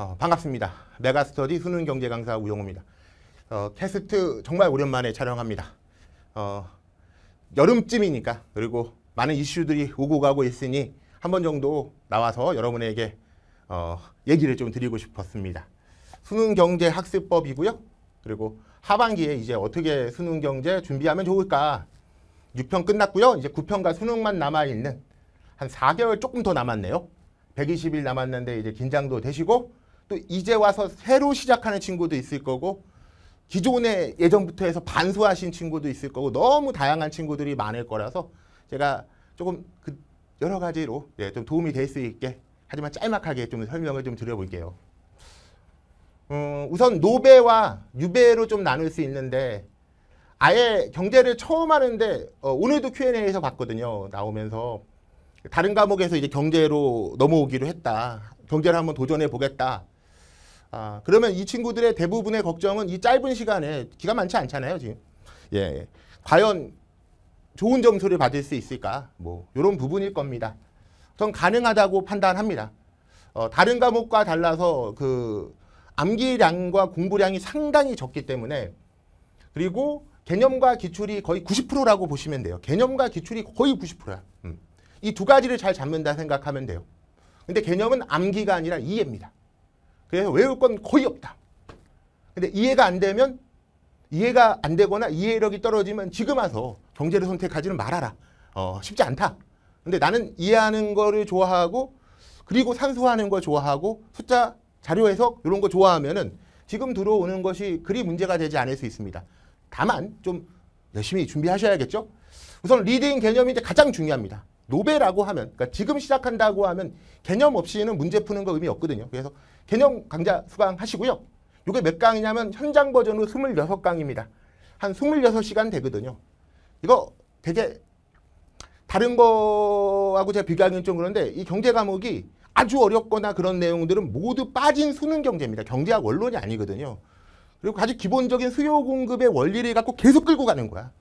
어, 반갑습니다. 메가스터디 수능 경제 강사 우영호입니다. 어, 캐스트 정말 오랜만에 촬영합니다. 어, 여름쯤이니까 그리고 많은 이슈들이 오고 가고 있으니 한 번 정도 나와서 여러분에게 어, 얘기를 좀 드리고 싶었습니다. 수능 경제 학습법이고요. 그리고 하반기에 이제 어떻게 수능 경제 준비하면 좋을까 6편 끝났고요. 이제 9편과 수능만 남아있는 한 4개월 조금 더 남았네요. 120일 남았는데 이제 긴장도 되시고 또 이제 와서 새로 시작하는 친구도 있을 거고 기존에 예전부터 해서 반수하신 친구도 있을 거고 너무 다양한 친구들이 많을 거라서 제가 조금 그 여러 가지로 네, 좀 도움이 될 수 있게 하지만 짤막하게 좀 설명을 좀 드려볼게요. 음, 우선 노배와 유배로 좀 나눌 수 있는데 아예 경제를 처음 하는데 어, 오늘도 Q&A에서 봤거든요. 나오면서 다른 과목에서 이제 경제로 넘어오기로 했다. 경제를 한번 도전해 보겠다. 아, 그러면 이 친구들의 대부분의 걱정은 이 짧은 시간에 기가 많지 않잖아요, 지금. 예. 예. 과연 좋은 점수를 받을 수 있을까? 뭐요런 부분일 겁니다. 전 가능하다고 판단합니다. 어, 다른 과목과 달라서 그 암기량과 공부량이 상당히 적기 때문에 그리고 개념과 기출이 거의 90%라고 보시면 돼요. 개념과 기출이 거의 90%야. 음. 이 두 가지를 잘 잡는다 생각하면 돼요. 근데 개념은 암기가 아니라 이해입니다. 그래서 외울 건 거의 없다. 근데 이해가 안 되면 이해가 안 되거나 이해력이 떨어지면 지금 와서 경제를 선택하지는 말아라. 어, 쉽지 않다. 근데 나는 이해하는 거를 좋아하고 그리고 산수하는 거 좋아하고 숫자 자료 해석 이런 거 좋아하면은 지금 들어오는 것이 그리 문제가 되지 않을 수 있습니다. 다만 좀 열심히 준비하셔야겠죠. 우선 리딩 개념이 이제 가장 중요합니다. 노베라고 하면 그러니까 지금 시작한다고 하면 개념 없이는 문제 푸는 거 의미 없거든요. 그래서 개념 강좌 수강하시고요. 이게 몇 강이냐면 현장 버전으로 26강입니다. 한 26시간 되거든요. 이거 되게 다른 거하고 제가 비교하기는 좀 그런데 이 경제 과목이 아주 어렵거나 그런 내용들은 모두 빠진 수능 경제입니다. 경제학 원론이 아니거든요. 그리고 아주 기본적인 수요 공급의 원리를 갖고 계속 끌고 가는 거야.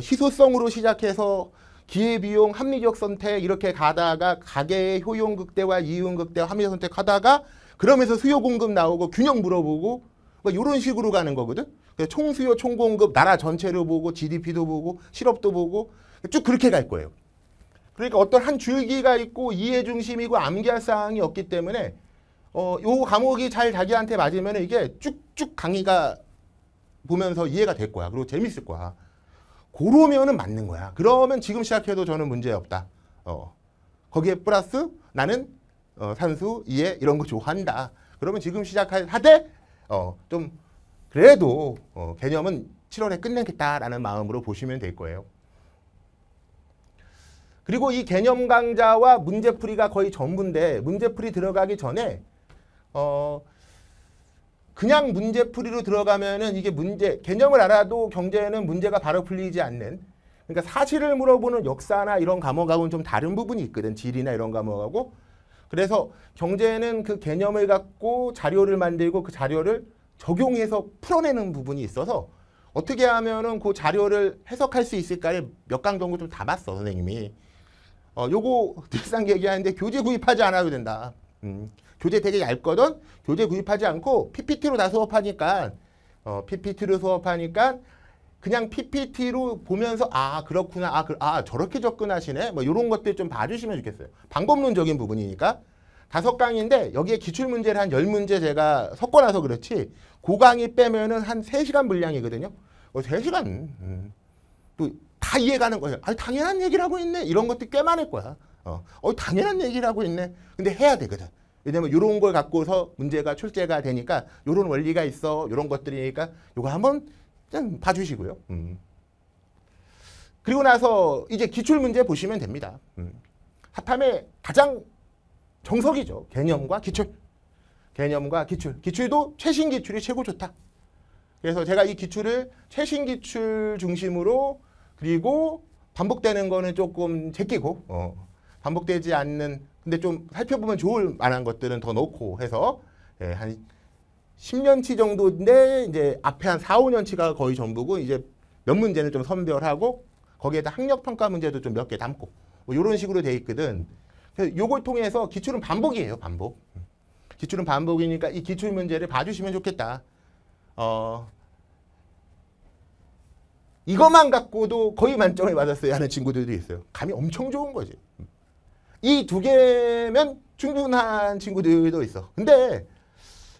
시소성으로 뭐 시작해서 기회비용 합리적 선택 이렇게 가다가 가계의 효용 극대화 이윤 극대화 합리적 선택하다가 그러면서 수요 공급 나오고 균형 물어보고 뭐러 이런 식으로 가는 거거든. 그 총수요 총공급 나라 전체를 보고 GDP도 보고 실업도 보고 쭉 그렇게 갈 거예요. 그러니까 어떤 한 줄기가 있고 이해 중심이고 암기할 사항이 없기 때문에 어, 요 과목이 잘 자기한테 맞으면 이게 쭉쭉 강의가 보면서 이해가 될 거야. 그리고 재밌을 거야. 그러면은 맞는 거야. 그러면 지금 시작해도 저는 문제 없다. 어. 거기에 플러스 나는 어, 산수, 이해 이런 거 좋아한다. 그러면 지금 시작하되 어, 좀 그래도 어, 개념은 7월에 끝내겠다라는 마음으로 보시면 될 거예요. 그리고 이 개념 강좌와 문제풀이가 거의 전부인데 문제풀이 들어가기 전에 어, 그냥 문제풀이로 들어가면은 이게 문제 개념을 알아도 경제는 문제가 바로 풀리지 않는 그러니까 사실을 물어보는 역사나 이런 과목하고는 좀 다른 부분이 있거든 지리나 이런 과목하고 그래서 경제는그 개념을 갖고 자료를 만들고 그 자료를 적용해서 풀어내는 부분이 있어서 어떻게 하면은 그 자료를 해석할 수 있을까를 몇강 정도 좀 담았어 선생님이 어 요거 늘상 얘기하는데 교재 구입하지 않아도 된다 음. 교재 되게 얇거든? 교재 구입하지 않고 PPT로 다 수업하니까 어, PPT로 수업하니까 그냥 PPT로 보면서 아 그렇구나 아, 그, 아 저렇게 접근하시네 뭐 이런 것들 좀 봐주시면 좋겠어요. 방법론적인 부분이니까 다섯 강인데 여기에 기출문제를 한 열문제 제가 섞어놔서 그렇지 고강이 빼면은 한 세시간 분량이거든요. 어, 3시간 음. 또다 이해가는 거예요. 아 당연한 얘기를 하고 있네 이런 것도 꽤 많을 거야. 어, 어 당연한 얘기를 하고 있네. 근데 해야 되거든. 왜냐면 이런 걸 갖고서 문제가 출제가 되니까 이런 원리가 있어. 이런 것들이니까 이거 한번 좀 봐주시고요. 음. 그리고 나서 이제 기출문제 보시면 됩니다. 음. 사탐의 가장 정석이죠. 개념과 기출. 개념과 기출. 기출도 최신 기출이 최고 좋다. 그래서 제가 이 기출을 최신 기출 중심으로 그리고 반복되는 거는 조금 제끼고 어. 반복되지 않는 근데 좀 살펴보면 좋을 만한 것들은 더 넣고 해서 예, 한 10년치 정도인데 이제 앞에 한 4, 5년치가 거의 전부고 이제 몇 문제는 좀 선별하고 거기에다 학력 평가 문제도 좀 몇 개 담고 뭐 이런 식으로 돼 있거든. 그래서 요걸 통해서 기출은 반복이에요, 반복. 기출은 반복이니까 이 기출 문제를 봐주시면 좋겠다. 어, 이것만 갖고도 거의 만점을 받았어요 하는 친구들도 있어요. 감이 엄청 좋은 거지. 이두 개면 충분한 친구들도 있어. 근데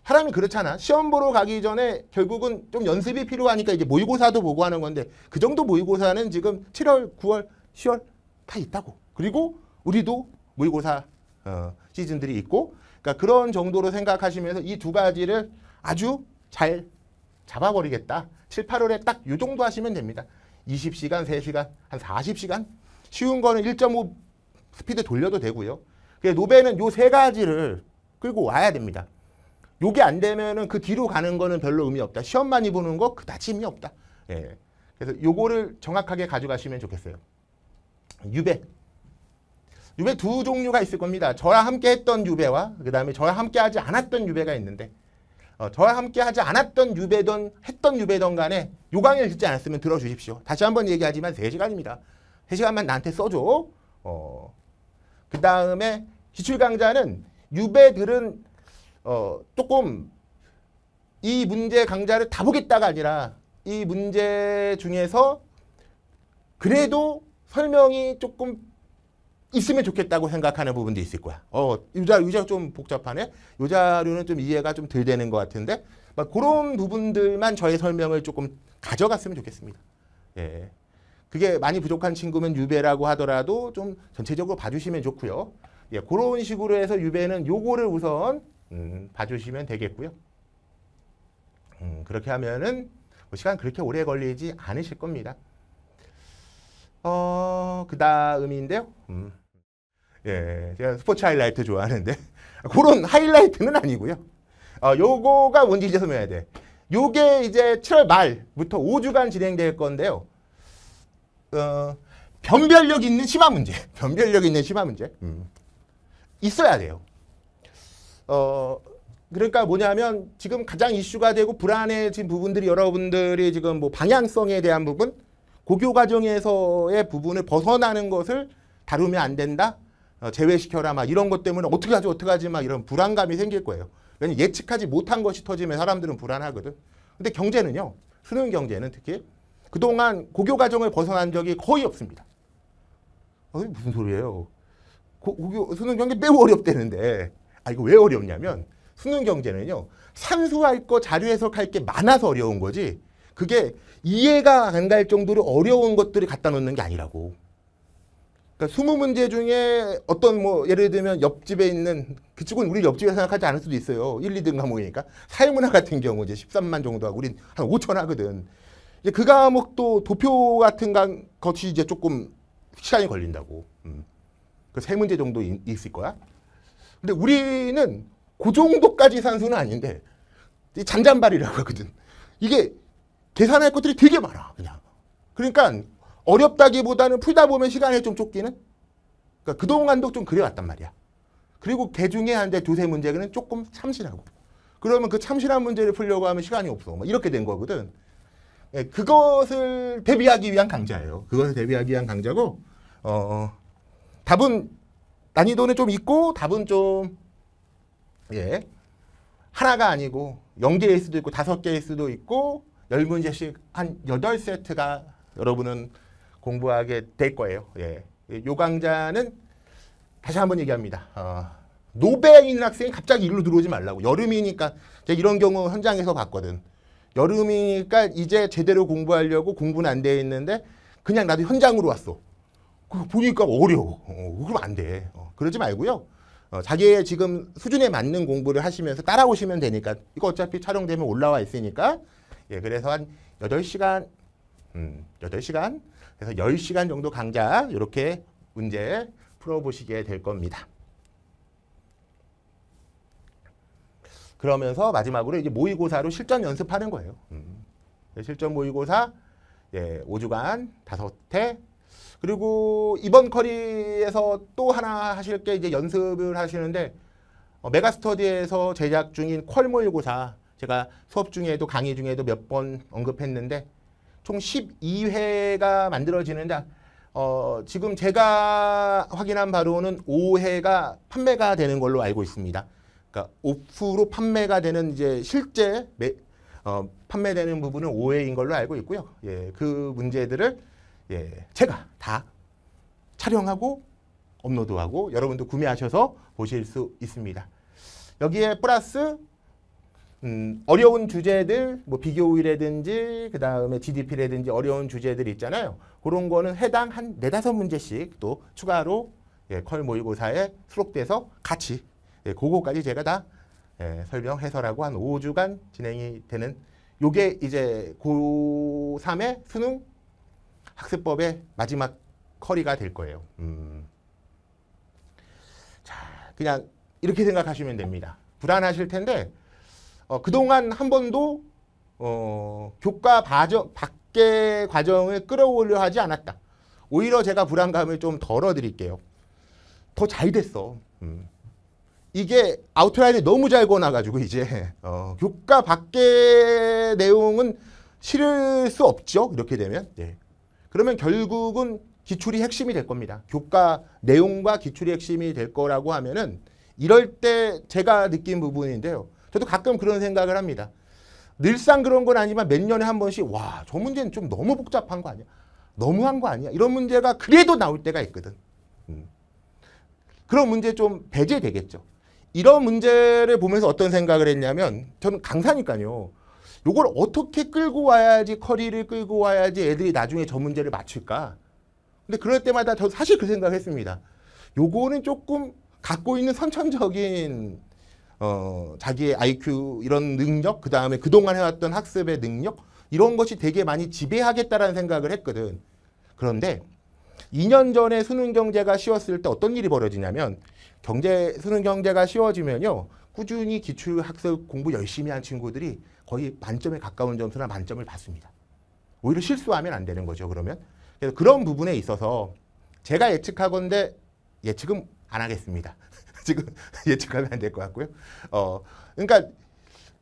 사람이 그렇잖아. 시험 보러 가기 전에 결국은 좀 연습이 필요하니까 이제 모의고사도 보고 하는 건데 그 정도 모의고사는 지금 7월, 9월, 10월 다 있다고. 그리고 우리도 모의고사 어, 시즌들이 있고 그러니까 그런 정도로 생각하시면서 이 두 가지를 아주 잘 잡아버리겠다. 7, 8월에 딱요 정도 하시면 됩니다. 20시간, 3시간, 한 40시간. 쉬운 거는 1.5 스피드 돌려도 되고요. 그 노베는 요 세 가지를 끌고 와야 됩니다. 요게 안 되면은 그 뒤로 가는 거는 별로 의미 없다. 시험 많이 보는 거 그다지 의미 없다. 예. 그래서 요거를 정확하게 가져가시면 좋겠어요. 유배. 유배 두 종류가 있을 겁니다. 저와 함께 했던 유배와 그 다음에 저와 함께 하지 않았던 유배가 있는데 어, 저와 함께 하지 않았던 유배던 했던 유배던 간에 요 강의를 듣지 않았으면 들어주십시오. 다시 한번 얘기하지만 3시간입니다. 3시간만 나한테 써줘. 어, 그 다음에 기출강좌는 유배들은 어, 조금 이 문제 강좌를 다 보겠다가 아니라 이 문제 중에서 그래도 설명이 조금 있으면 좋겠다고 생각하는 부분도 있을 거야. 어, 유자, 유자 좀 복잡하네. 요 자료는 좀 이해가 좀 덜 되는 것 같은데. 막 그런 부분들만 저의 설명을 조금 가져갔으면 좋겠습니다. 예. 그게 많이 부족한 친구면 유배라고 하더라도 좀 전체적으로 봐주시면 좋고요. 예, 그런 식으로 해서 유배는 요거를 우선 음, 봐주시면 되겠고요. 음, 그렇게 하면은 뭐 시간 그렇게 오래 걸리지 않으실 겁니다. 어, 그 다음인데요. 음. 예, 제가 스포츠 하이라이트 좋아하는데 그런 하이라이트는 아니고요. 어, 요거가 뭔지 이제 설명해야 돼. 요게 이제 7월 말부터 5주간 진행될 건데요. 어, 변별력 있는 심화 문제. 변별력 있는 심화 문제. 음. 있어야 돼요. 어, 그러니까 뭐냐면 지금 가장 이슈가 되고 불안해진 부분들이 여러분들이 지금 뭐 방향성에 대한 부분, 고교 과정에서의 부분을 벗어나는 것을 다루면 안 된다. 어, 제외시켜라 막 이런 것 때문에 어떻게 하지 어떻게 하지 막 이런 불안감이 생길 거예요. 왜냐면 예측하지 못한 것이 터지면 사람들은 불안하거든. 근데 경제는요. 수능 경제는 특히 그동안 고교 과정을 벗어난 적이 거의 없습니다. 어, 무슨 소리예요? 고, 고교 수능 경제 매우 어렵대는데 아 이거 왜 어렵냐면 수능 경제는요 산수할 거 자료 해석할 게 많아서 어려운 거지 그게 이해가 안 갈 정도로 어려운 것들을 갖다 놓는 게 아니라고. 그러니까 스무 문제 중에 어떤 뭐 예를 들면 옆집에 있는 그쪽은 우리 옆집에 생각하지 않을 수도 있어요. 1, 2등 과목이니까. 사회문화 같은 경우 이제 13만 정도 하고 우린 한 5천 하거든. 이제 그 과목도 뭐 도표 같은 것이 이제 조금 시간이 걸린다고. 음. 그 세 문제 정도 있을 거야. 근데 우리는 그 정도까지 산수는 아닌데 잔잔발이라고 하거든. 이게 계산할 것들이 되게 많아 그냥. 그러니까 어렵다기보다는 풀다 보면 시간이 좀 쫓기는. 그러니까 그동안도 좀 그래왔단 말이야. 그리고 개 중에 한 대, 두세 문제는 조금 참신하고. 그러면 그 참신한 문제를 풀려고 하면 시간이 없어. 막 뭐 이렇게 된 거거든. 예, 그것을 대비하기 위한 강좌예요. 그것을 대비하기 위한 강좌고 어, 어, 답은 난이도는 좀 있고 답은 좀 예. 하나가 아니고 0개일 수도 있고 5개일 수도 있고 10문제씩 한 8세트가 여러분은 공부하게 될 거예요. 예. 예 요 강좌는 다시 한번 얘기합니다. 어, 노벨인 학생이 갑자기 일로 들어오지 말라고. 여름이니까 제가 이런 경우 현장에서 봤거든. 여름이니까 이제 제대로 공부하려고 공부는 안 돼 있는데 그냥 나도 현장으로 왔어. 그거 보니까 어려워. 어, 그럼 안 돼. 어, 그러지 말고요. 어, 자기의 지금 수준에 맞는 공부를 하시면서 따라오시면 되니까 이거 어차피 촬영되면 올라와 있으니까 예 그래서 한 여덟 시간 음, 여덟 시간 그래서 열시간 정도 강좌 이렇게 문제 풀어보시게 될 겁니다. 그러면서 마지막으로 이제 모의고사로 실전 연습하는 거예요. 음. 네, 실전 모의고사 예, 5주간 5회 그리고 이번 커리에서 또 하나 하실 게 이제 연습을 하시는데 어, 메가스터디에서 제작 중인 퀄 모의고사 제가 수업 중에도 강의 중에도 몇 번 언급했는데 총 12회가 만들어지는데 어, 지금 제가 확인한 바로는 5회가 판매가 되는 걸로 알고 있습니다. 그러니까 5% 판매가 되는 이제 실제 매, 어, 판매되는 부분은 5회인 걸로 알고 있고요. 예, 그 문제들을 예, 제가 다 촬영하고 업로드하고 여러분도 구매하셔서 보실 수 있습니다. 여기에 플러스 음, 어려운 주제들, 뭐 비교우이라든지 그 다음에 GDP라든지 어려운 주제들 있잖아요. 그런 거는 해당 한 네다섯 문제씩 또 추가로 예, 컬 모의고사에 수록돼서 같이 예, 그거까지 제가 다 예, 설명, 해설하고 한 5주간 진행이 되는 요게 이제 고3의 수능 학습법의 마지막 커리가 될 거예요. 음. 자, 그냥 이렇게 생각하시면 됩니다. 불안하실 텐데 어, 그동안 한 번도 어, 교과 바저, 밖의 과정을 끌어올려 하지 않았다. 오히려 제가 불안감을 좀 덜어드릴게요. 더 잘 됐어. 음. 이게 아웃라인이 너무 잘구워놔가지고 이제 어, 교과 밖의 내용은 실을 수 없죠. 이렇게 되면. 네. 그러면 결국은 기출이 핵심이 될 겁니다. 교과 내용과 기출이 핵심이 될 거라고 하면은 이럴 때 제가 느낀 부분인데요. 저도 가끔 그런 생각을 합니다. 늘상 그런 건 아니지만 몇 년에 한 번씩 와, 저 문제는 좀 너무 복잡한 거 아니야? 너무한 거 아니야? 이런 문제가 그래도 나올 때가 있거든. 음. 그런 문제 좀 배제되겠죠. 이런 문제를 보면서 어떤 생각을 했냐면 저는 강사니까요. 요걸 어떻게 끌고 와야지 커리를 끌고 와야지 애들이 나중에 저 문제를 맞출까. 근데 그럴 때마다 저 사실 그 생각을 했습니다. 요거는 조금 갖고 있는 선천적인 어, 자기의 IQ 이런 능력, 그 다음에 그동안 해왔던 학습의 능력, 이런 것이 되게 많이 지배하겠다라는 생각을 했거든. 그런데 2년 전에 수능 경제가 쉬웠을 때 어떤 일이 벌어지냐면 경제 수능 경제가 쉬워지면요 꾸준히 기출 학습 공부 열심히 한 친구들이 거의 만점에 가까운 점수나 만점을 받습니다. 오히려 실수하면 안 되는 거죠. 그러면 그래서 그런 부분에 있어서 제가 예측하건데 예측은 안 하겠습니다. 지금 예측하면 안 될 것 같고요. 어, 그러니까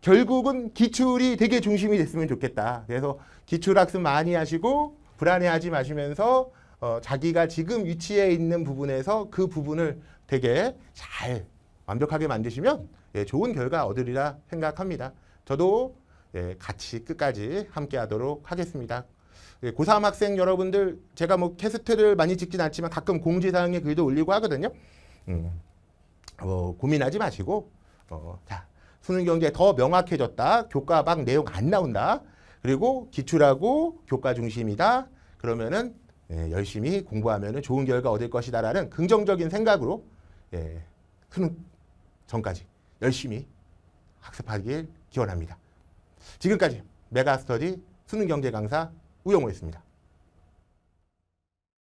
결국은 기출이 되게 중심이 됐으면 좋겠다. 그래서 기출학습 많이 하시고 불안해하지 마시면서 어, 자기가 지금 위치에 있는 부분에서 그 부분을 되게 잘 완벽하게 만드시면 예, 좋은 결과 얻으리라 생각합니다. 저도 예, 같이 끝까지 함께 하도록 하겠습니다. 예, 고3 학생 여러분들 제가 뭐 캐스트를 많이 찍진 않지만 가끔 공지사항에 글도 올리고 하거든요. 음, 어, 고민하지 마시고 어, 자 수능 경제 더 명확해졌다. 교과 방 내용 안 나온다. 그리고 기출하고 교과 중심이다. 그러면은 예, 열심히 공부하면 좋은 결과 얻을 것이다라는 긍정적인 생각으로 예, 수능 전까지 열심히 학습하길 기원합니다. 지금까지 메가스터디 수능 경제 강사 우영호였습니다.